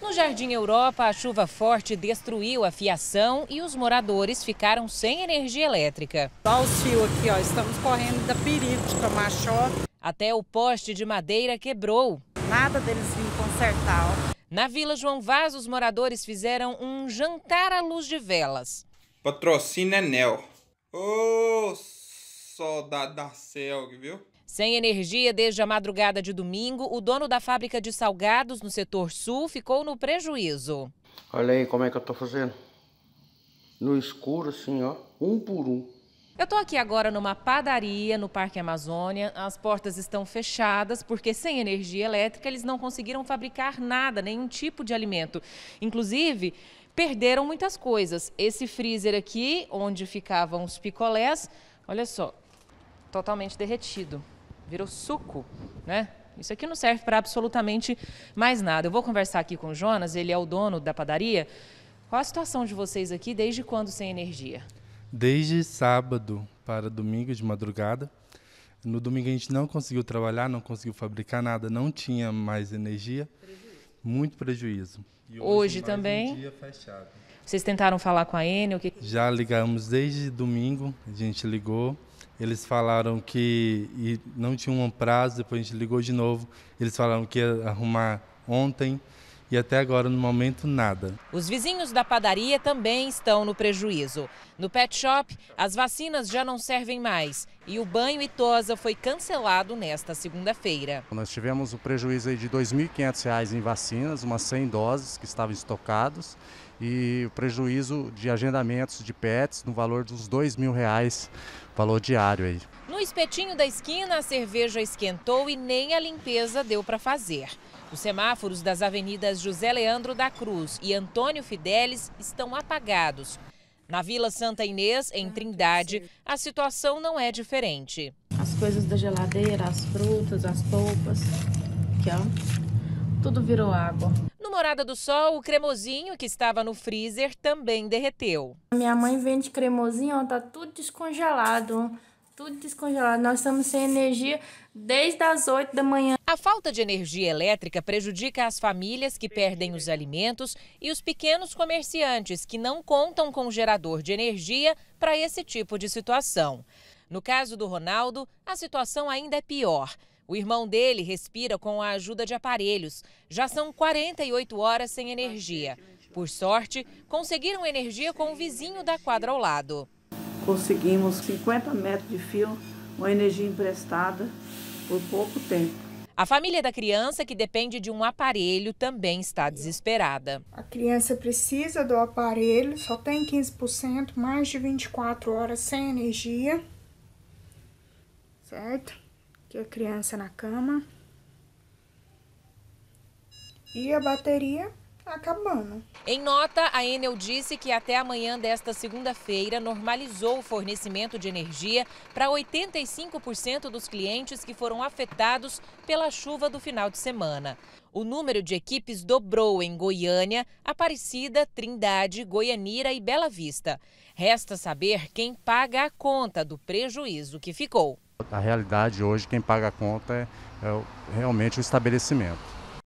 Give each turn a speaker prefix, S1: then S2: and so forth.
S1: No Jardim Europa, a chuva forte destruiu a fiação e os moradores ficaram sem energia elétrica. Olha os fios aqui, ó, estamos correndo da perigo de tomar choque. Até o poste de madeira quebrou. Nada deles vim consertar. Ó. Na Vila João Vaz, os moradores fizeram um jantar à luz de velas.
S2: Patrocina Enel. Ô, oh, soldado da Selg, viu?
S1: Sem energia desde a madrugada de domingo, o dono da fábrica de salgados no setor sul ficou no prejuízo.
S2: Olha aí como é que eu tô fazendo. No escuro, assim, ó, um por um.
S1: Eu estou aqui agora numa padaria no Parque Amazônia. As portas estão fechadas porque sem energia elétrica eles não conseguiram fabricar nada, nenhum tipo de alimento. Inclusive, perderam muitas coisas. Esse freezer aqui, onde ficavam os picolés, olha só, totalmente derretido virou suco, né? Isso aqui não serve para absolutamente mais nada. Eu vou conversar aqui com o Jonas, ele é o dono da padaria. Qual a situação de vocês aqui desde quando sem energia?
S2: Desde sábado para domingo de madrugada. No domingo a gente não conseguiu trabalhar, não conseguiu fabricar nada, não tinha mais energia. Prejuízo. Muito prejuízo.
S1: E hoje, hoje também. Um dia fechado. Vocês tentaram falar com a Enel? Que...
S2: Já ligamos desde domingo, a gente ligou eles falaram que não tinha um prazo, depois a gente ligou de novo, eles falaram que ia arrumar ontem e até agora, no momento, nada.
S1: Os vizinhos da padaria também estão no prejuízo. No pet shop, as vacinas já não servem mais e o banho e tosa foi cancelado nesta segunda-feira.
S2: Nós tivemos o prejuízo prejuízo de R$ 2.500 em vacinas, umas 100 doses que estavam estocadas e o prejuízo de agendamentos de pets no valor dos R$ 2.000, valor diário aí.
S1: No espetinho da esquina, a cerveja esquentou e nem a limpeza deu para fazer. Os semáforos das avenidas José Leandro da Cruz e Antônio Fidelis estão apagados. Na Vila Santa Inês, em ah, Trindade, a situação não é diferente. As coisas da geladeira, as frutas, as polpas, aqui ó, tudo virou água. No Morada do Sol, o cremosinho que estava no freezer também derreteu. Minha mãe vende cremosinho, ó, tá tudo descongelado tudo descongelado. Nós estamos sem energia desde as 8 da manhã. A falta de energia elétrica prejudica as famílias que perdem os alimentos e os pequenos comerciantes que não contam com gerador de energia para esse tipo de situação. No caso do Ronaldo, a situação ainda é pior. O irmão dele respira com a ajuda de aparelhos. Já são 48 horas sem energia. Por sorte, conseguiram energia com o vizinho da quadra ao lado
S2: conseguimos 50 metros de fio, uma energia emprestada por pouco tempo.
S1: A família da criança, que depende de um aparelho, também está desesperada. A
S2: criança precisa do aparelho, só tem 15%, mais de 24 horas sem energia. Certo? Que a criança na cama. E a bateria
S1: Tá acabando. Em nota, a Enel disse que até amanhã desta segunda-feira normalizou o fornecimento de energia para 85% dos clientes que foram afetados pela chuva do final de semana. O número de equipes dobrou em Goiânia, Aparecida, Trindade, Goianira e Bela Vista. Resta saber quem paga a conta do prejuízo que ficou.
S2: A realidade hoje, quem paga a conta é, é realmente o estabelecimento.